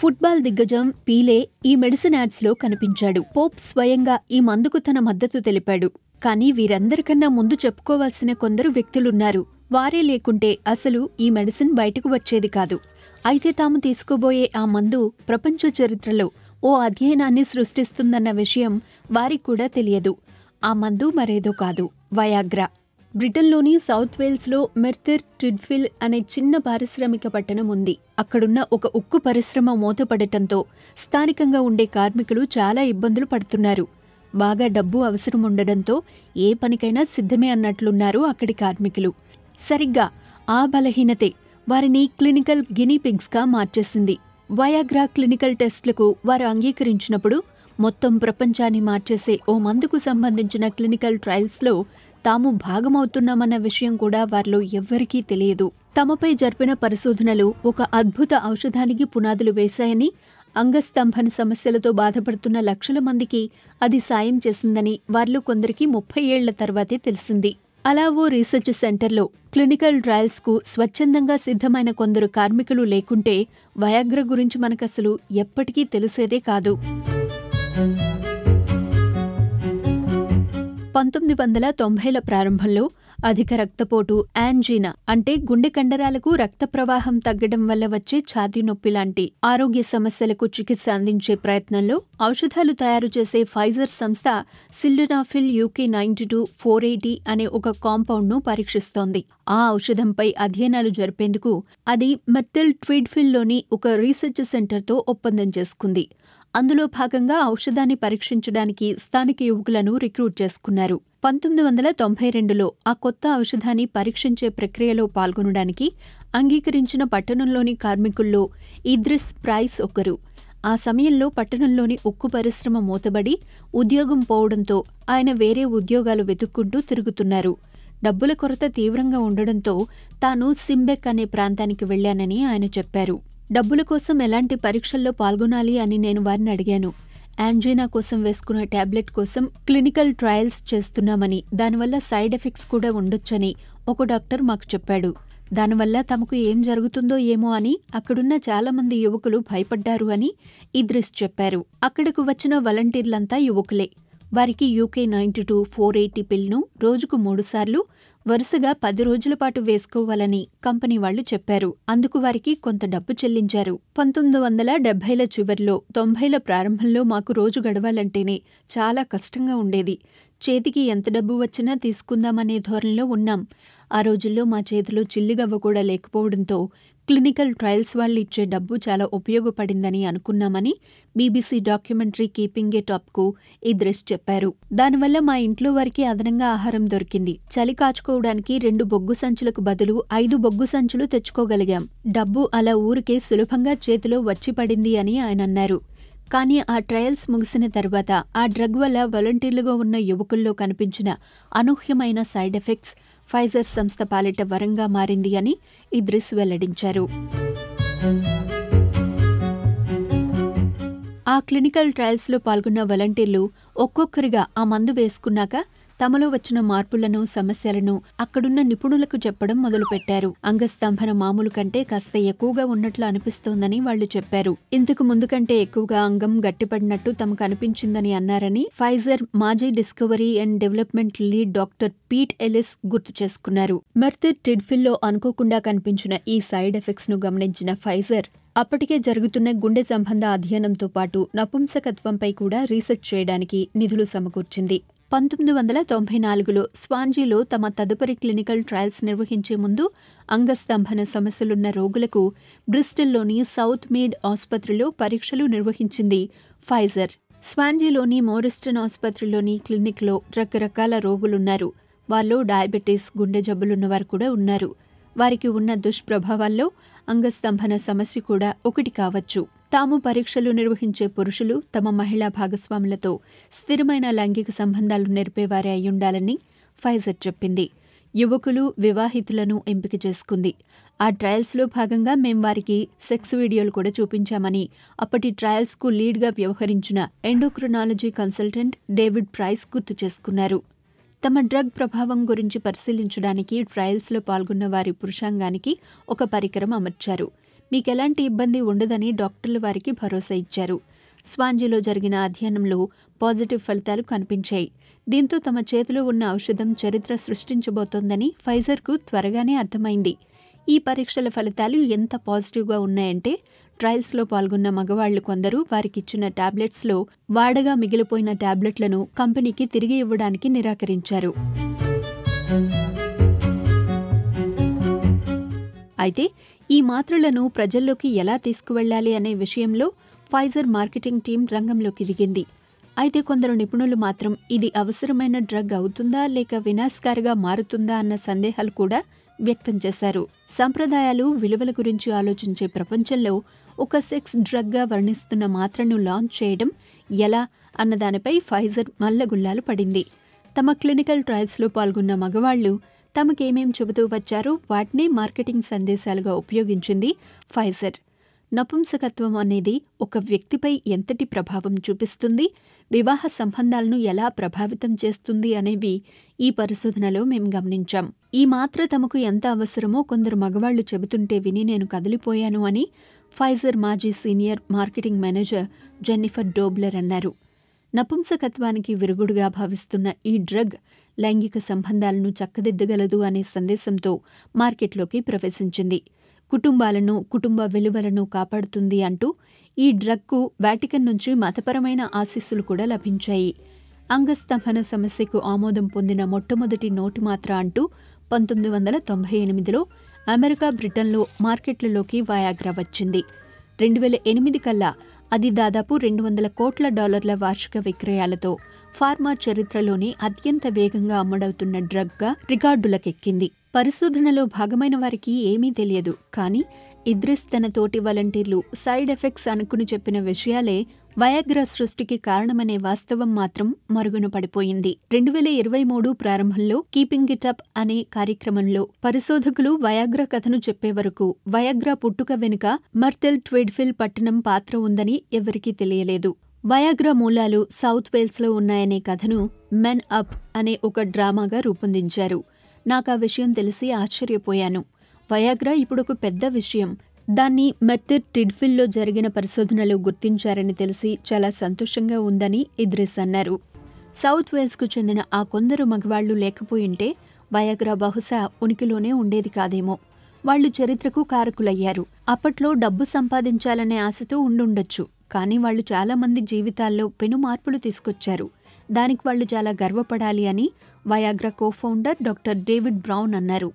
football దిగ్గజం Pele ఈ medicine యాడ్స్లో కనిపించాడు పోప్ స్వయంగా ఈ మందుకు తన మద్దతు తెలిపాడు కానీ వీరందరికన్నా ముందు చెప్పుకోవాల్సిన కొందరు వ్యక్తులున్నారు వారే లేకుంటే అసలు ఈ మెడిసిన్ బయటకు వచ్చేది కాదు అయితే తాము తీసుకోబోయే ఆ మందు ప్రపంచ చరిత్రలో ఓ అధ్యయనాన్ని సృష్టిస్తుందన్న విషయం వారికి కూడా తెలియదు ఆ మందు మరేదో కాదు వయాగ్రా బ్రిటన్లోని సౌత్ వేల్స్లో మెర్తిర్ ట్రిడ్ఫిల్ అనే చిన్న పారిశ్రామిక పట్టణం ఉంది అక్కడున్న ఒక ఉక్కు పరిశ్రమ మూతపడటంతో స్థానికంగా ఉండే కార్మికులు చాలా ఇబ్బందులు పడుతున్నారు బాగా డబ్బు అవసరం ఉండడంతో ఏ పనికైనా సిద్ధమే అన్నట్లున్నారు అక్కడి కార్మికులు సరిగ్గా ఆ బలహీనతే వారిని క్లినికల్ గినీపిగ్స్గా మార్చేసింది వయాగ్రా క్లినికల్ టెస్టులకు వారు అంగీకరించినప్పుడు మొత్తం ప్రపంచాన్ని మార్చేసే ఓ మందుకు సంబంధించిన క్లినికల్ ట్రయల్స్లో తాము భాగమవుతున్నామన్న విషయం కూడా వారిలో ఎవ్వరికీ తెలియదు తమపై జరిపిన పరిశోధనలు ఒక అద్భుత ఔషధానికి పునాదులు వేశాయని అంగస్తంభన సమస్యలతో బాధపడుతున్న లక్షల మందికి అది సాయం చేసిందని వారిలో కొందరికి ముప్పై ఏళ్ల తర్వాతే తెలిసింది అలా ఓ రీసెర్చ్ సెంటర్లో క్లినికల్ ట్రయల్స్కు స్వచ్ఛందంగా సిద్ధమైన కొందరు కార్మికులు లేకుంటే వయాగ్ర గురించి మనకసలు ఎప్పటికీ తెలిసేదే కాదు పంతొమ్మిది వందల తొంభైల ప్రారంభంలో అధిక రక్తపోటు యాంజీనా అంటే గుండె కండరాలకు రక్త ప్రవాహం తగ్గడం వల్ల వచ్చే ఛాతీ నొప్పి లాంటి ఆరోగ్య సమస్యలకు చికిత్స అందించే ప్రయత్నంలో ఔషధాలు తయారు చేసే ఫైజర్ సంస్థ sildenafil UK ninety two four eighty అనే ఒక కాంపౌండ్ను పరీక్షిస్తోంది ఆ ఔషధంపై అధ్యయనాలు జరిపేందుకు అది మెత్తల్ ట్వీడ్ఫిల్లోని ఒక రీసెర్చ్ సెంటర్తో ఒప్పందం చేసుకుంది అందులో భాగంగా ఔషధాన్ని పరీక్షించడానికి స్థానిక యువకులను రిక్రూట్ చేసుకున్నారు పంతొమ్మిది వందల తొంభై రెండులో ఆ కొత్త ఔషధాన్ని పరీక్షించే ప్రక్రియలో పాల్గొనడానికి అంగీకరించిన పట్టణంలోని కార్మికుల్లో ఇద్రిస్ ప్రైస్ ఒకరు ఆ సమయంలో పట్టణంలోని ఉక్కు పరిశ్రమ మూతబడి ఉద్యోగం పోవడంతో ఆయన వేరే ఉద్యోగాలు వెతుక్కుంటూ తిరుగుతున్నారు డబ్బుల కొరత తీవ్రంగా ఉండడంతో తాను సింబెక్ అనే ప్రాంతానికి వెళ్లానని ఆయన చెప్పారు డబ్బుల కోసం ఎలాంటి పరీక్షల్లో పాల్గొనాలి అని నేను వారిని అడిగాను యాంజీనా కోసం వేసుకున్న ట్యాబ్లెట్ కోసం క్లినికల్ ట్రయల్స్ చేస్తున్నామని దానివల్ల సైడ్ ఎఫెక్ట్స్ కూడా ఉండొచ్చని ఒక డాక్టర్ మాకు చెప్పాడు దానివల్ల తమకు ఏం జరుగుతుందో ఏమో అని అక్కడున్న చాలామంది యువకులు భయపడ్డారు అని ఇద్రిస్ చెప్పారు అక్కడకు వచ్చిన వలంటీర్లంతా యువకులే వారికి UK ninety two four eighty పిల్ను రోజుకు మూడుసార్లు వరుసగా పది రోజుల పాటు వేసుకోవాలని కంపెనీ వాళ్లు చెప్పారు అందుకు వారికి కొంత డబ్బు చెల్లించారు పంతొమ్మిది వందల డెబ్బైల చివర్లో తొంభైల ప్రారంభంలో మాకు రోజు గడవాలంటేనే చాలా కష్టంగా ఉండేది చేతికి ఎంత డబ్బు వచ్చినా తీసుకుందామనే ధోరణిలో ఉన్నాం ఆ రోజుల్లో మా చేతిలో చిల్లిగవ్వ కూడా లేకపోవడంతో క్లినికల్ ట్రయల్స్ వాళ్ళు ఇచ్చే డబ్బు చాలా ఉపయోగపడిందని అనుకున్నామని బీబీసీ డాక్యుమెంటరీ కీపింగ్ ఏ టాప్కు ఇద్రిస్ చెప్పారు దానివల్ల మా ఇంట్లో వారికి అదనంగా ఆహారం దొరికింది చలి కాచుకోవడానికి రెండు బొగ్గు సంచులకు బదులు ఐదు బొగ్గు సంచులు తెచ్చుకోగలిగాం డబ్బు అలా ఊరికే సులభంగా చేతిలో వచ్చి పడింది అని ఆయన అన్నారు కానీ ఆ ట్రయల్స్ ముగిసిన తర్వాత ఆ డ్రగ్ వల్ల వాలంటీర్లుగా ఉన్న యువకుల్లో కనిపించిన అనూహ్యమైన సైడ్ ఎఫెక్ట్స్ ఫైజర్ సంస్థ పాలిట వరంగా మారింది అని ఇద్రిస్ వెల్లడించారు ఆ క్లినికల్ ట్రయల్స్లో పాల్గొన్న వలంటీర్లు ఒక్కొక్కరిగా ఆ మందు వేసుకున్నాక తమలో వచ్చిన మార్పులను సమస్యలను అక్కడున్న నిపుణులకు చెప్పడం మొదలుపెట్టారు అంగస్తంభన మామూలు కంటే కాస్త ఎక్కువగా ఉన్నట్లు అనిపిస్తోందని వాళ్లు చెప్పారు ఇంతకు ముందు కంటే ఎక్కువగా అంగం గట్టిపడినట్టు తమకు అనిపించిందని అన్నారని ఫైజర్ మాజీ discovery and development lead doctor Pete Ellis గుర్తు చేసుకున్నారు మెర్తిర్ టిడ్ఫిల్లో అనుకోకుండా కనిపించిన ఈ సైడ్ ఎఫెక్ట్స్ ను గమనించిన ఫైజర్ అప్పటికే జరుగుతున్న గుండె సంబంధ అధ్యయనంతో పాటు నపుంసకత్వంపై కూడా రీసెర్చ్ చేయడానికి నిధులు సమకూర్చింది పంతొమ్మిది వందల తొంభై నాలుగులో స్వాంజీలో తమ తదుపరి క్లినికల్ ట్రయల్స్ నిర్వహించే ముందు అంగస్తంభన సమస్యలున్న రోగులకు బ్రిస్టల్లోని సౌత్ మీడ్ ఆసుపత్రిలో పరీక్షలు నిర్వహించింది ఫైజర్ స్వాంజీలోని మోరిస్టన్ ఆసుపత్రిలోని క్లినిక్లో రకరకాల రోగులున్నారు వాళ్ళు డయాబెటీస్ గుండె జబ్బులున్నవారు కూడా ఉన్నారు వారికి ఉన్న దుష్ప్రభావాల్లో అంగస్తంభన సమస్య కూడా ఒకటి కావచ్చు తాము పరీక్షలు నిర్వహించే పురుషులు తమ మహిళా భాగస్వాములతో స్థిరమైన లైంగిక సంబంధాలు నేర్పేవారే అయ్యుండాలని ఫైజర్ చెప్పింది యువకులు వివాహితులను ఎంపిక చేసుకుంది ఆ ట్రయల్స్లో భాగంగా మేం వారికి సెక్స్ వీడియోలు కూడా చూపించామని అప్పటి ట్రయల్స్కు లీడ్గా వ్యవహరించిన ఎండోక్రొనాలజీ కన్సల్టెంట్ డేవిడ్ ప్రైస్ గుర్తు చేసుకున్నారు తమ డ్రగ్ ప్రభావం గురించి పరిశీలించడానికి ట్రయల్స్లో పాల్గొన్న వారి పురుషాంగానికి ఒక పరికరం అమర్చారు మీకు ఎలాంటి ఇబ్బంది ఉండదని డాక్టర్లు వారికి భరోసా ఇచ్చారు స్వాంజిలో జరిగిన అధ్యయనంలో పాజిటివ్ ఫలితాలు కనిపించాయి దీంతో తమ చేతిలో ఉన్న ఔషధం చరిత్ర సృష్టించబోతోందని ఫైజర్కు త్వరగానే అర్థమైంది ఈ పరీక్షల ఫలితాలు ఎంత పాజిటివ్గా ఉన్నాయంటే ట్రయల్స్లో పాల్గొన్న మగవాళ్లు కొందరు వారికిచ్చిన టాబ్లెట్స్లో వాడగా మిగిలిపోయిన టాబ్లెట్లను కంపెనీకి తిరిగి ఇవ్వడానికి నిరాకరించారు అయితే ఈ మాత్రలను ప్రజల్లోకి ఎలా తీసుకువెళ్లాలి అనే విషయంలో ఫైజర్ మార్కెటింగ్ టీం రంగంలోకి దిగింది అయితే కొందరు నిపుణులు మాత్రం ఇది అవసరమైన డ్రగ్ అవుతుందా లేక వినాశకారిగా మారుతుందా అన్న సందేహాలు కూడా వ్యక్తం చేశారు సంప్రదాయాలు విలువల గురించి ఆలోచించే ప్రపంచంలో ఒక సెక్స్ డ్రగ్గా వర్ణిస్తున్న మాత్రను లాంచ్ చేయడం ఎలా అన్న దానిపై ఫైజర్ మల్లగుల్లాలు పడింది తమ క్లినికల్ ట్రయల్స్లో పాల్గొన్న మగవాళ్లు తమకేమేం చెబుతూ వచ్చారో వాటినే మార్కెటింగ్ సందేశాలుగా ఉపయోగించింది ఫైజర్ నపుంసకత్వం అనేది ఒక వ్యక్తిపై ఎంతటి ప్రభావం చూపిస్తుంది వివాహ సంబంధాలను ఎలా ప్రభావితం చేస్తుంది అనేవి ఈ పరిశోధనలో మేం గమనించాం ఈ మాత్ర తమకు ఎంత అవసరమో కొందరు మగవాళ్లు చెబుతుంటే విని నేను కదిలిపోయాను అని ఫైజర్ మాజీ senior marketing manager Jennifer Dobler అన్నారు నపుంసకత్వానికి విరుగుడుగా భావిస్తున్న ఈ డ్రగ్ లైంగిక సంబంధాలను చక్కదిద్దగలదు అనే సందేశంతో మార్కెట్లోకి ప్రవేశించింది కుటుంబాలను కుటుంబ విలువలను కాపాడుతుంది అంటూ ఈ డ్రగ్కు వాటికన్ నుంచి మతపరమైన ఆశీస్సులు కూడా లభించాయి అంగస్తంభన సమస్యకు ఆమోదం పొందిన మొట్టమొదటి నోటు మాత్ర అంటూ పంతొమ్మిది వందల తొంభై ఎనిమిదిలో అమెరికా బ్రిటన్లో మార్కెట్లలోకి వయాగ్రా వచ్చింది రెండు వేల ఎనిమిది కల్లా అది దాదాపు రెండు వందల కోట్ల డాలర్ల వార్షిక విక్రయాలతో ఫార్మా చరిత్రలోనే అత్యంత వేగంగా అమ్మడవుతున్న డ్రగ్గా రికార్డులకెక్కింది పరిశోధనలో భాగమైన వారికి ఏమీ తెలియదు కానీ ఇద్రిస్ తన తోటి వాలంటీర్లు సైడ్ ఎఫెక్ట్స్ అనుకుని చెప్పిన విషయాలే వయాగ్ర సృష్టికి కారణమనే వాస్తవం మాత్రం మరుగున పడిపోయింది రెండు వేల ఇరవై మూడు ప్రారంభంలో కీపింగ్ ఇట్ అప్ అనే కార్యక్రమంలో పరిశోధకులు వయాగ్ర కథను చెప్పే వరకు వయాగ్ర పుట్టుక వెనుక మర్తెల్ ట్విడ్ఫిల్ పట్టణం పాత్ర ఉందని ఎవరికీ తెలియలేదు వయాగ్ర మూలాలు సౌత్ వేల్స్లో ఉన్నాయనే కథను మెన్ అప్ అనే ఒక డ్రామాగా రూపొందించారు నాకు ఆ విషయం తెలిసి ఆశ్చర్యపోయాను వయాగ్రా ఇప్పుడు ఒక పెద్ద విషయం దాన్ని మెర్తిర్ టిడ్ఫిల్లో జరిగిన పరిశోధనలు గుర్తించారని తెలిసి చాలా సంతోషంగా ఉందని ఇద్రిస్ అన్నారు సౌత్ వేల్స్కు చెందిన ఆ కొందరు మగవాళ్లు లేకపోయింటే వయాగ్రా బహుశా ఉనికిలోనే ఉండేది కాదేమో వాళ్లు చరిత్రకు కారకులయ్యారు అప్పట్లో డబ్బు సంపాదించాలనే ఆశతో ఉండుండొచ్చు కానీ వాళ్లు చాలామంది జీవితాల్లో పెను మార్పులు తీసుకొచ్చారు దానికి వాళ్లు చాలా గర్వపడాలి అని Viagra cofounder doctor David Brown అన్నారు